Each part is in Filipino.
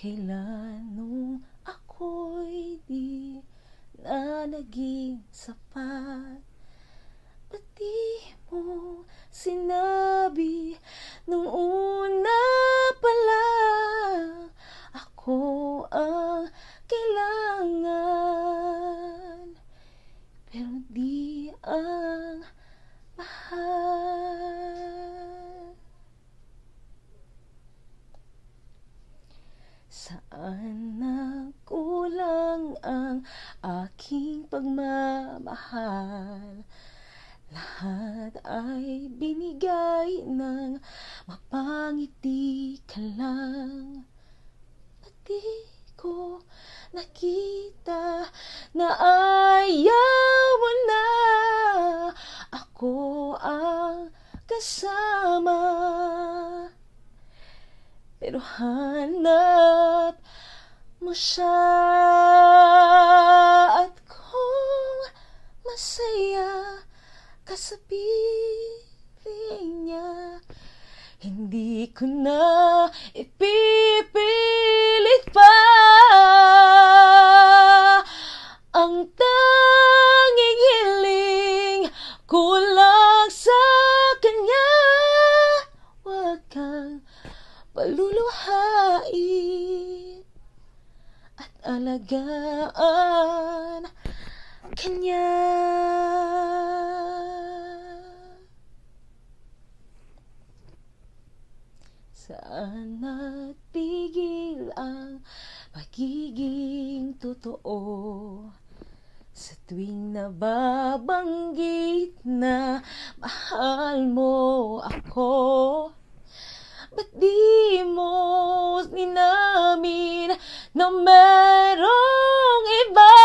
Kailan nung ako'y di na naging sapat Ba't di mo sinabi nung una pala Ako ang minamahal Lahat ay binigay ng mapangiti ka lang Pati ko nakita na ayaw na Ako ang kasama Pero hanap mo siya sasabihin niya Hindi ko na ipipilit pa Ang tanging hiling kulang sa kanya Huwag kang paluluhain At alagaan kanya Saan nagpigil ang pagiging totoo? Sa tuwing nababanggit na mahal mo ako, ba't di mo ninamin na merong iba?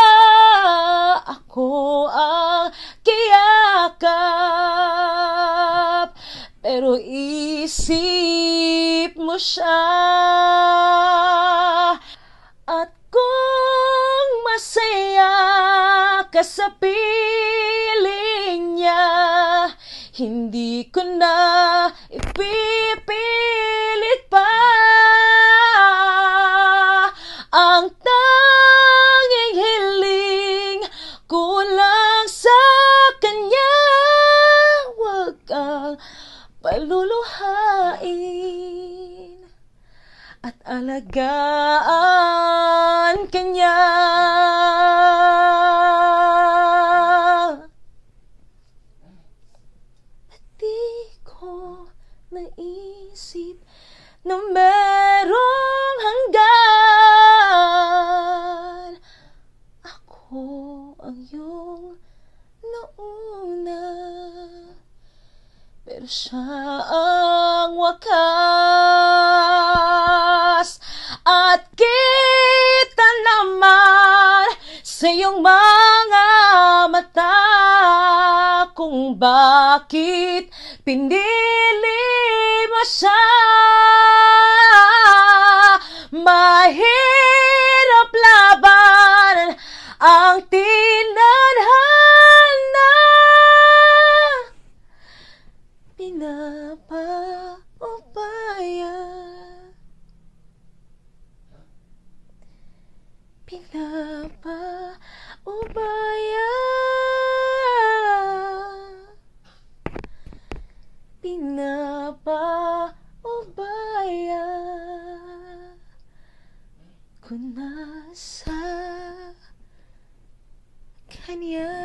Ako ang kiyakap, pero isip ko siya At kung masaya ka sa piling niya Hindi ko na ipipilit pa Ang tanging hiling kulang sa kanya Huwag kang paluluhain at alagaan kanya. At di ko naisip na merong hanggan. Ako ang iyong nauna, pero siya ang wakas. bakit pinili mo siya. Mahirap laban ang tinadhana. Pinapaubaya. Pinapaubaya. pinapaubaya ko na sa kanya.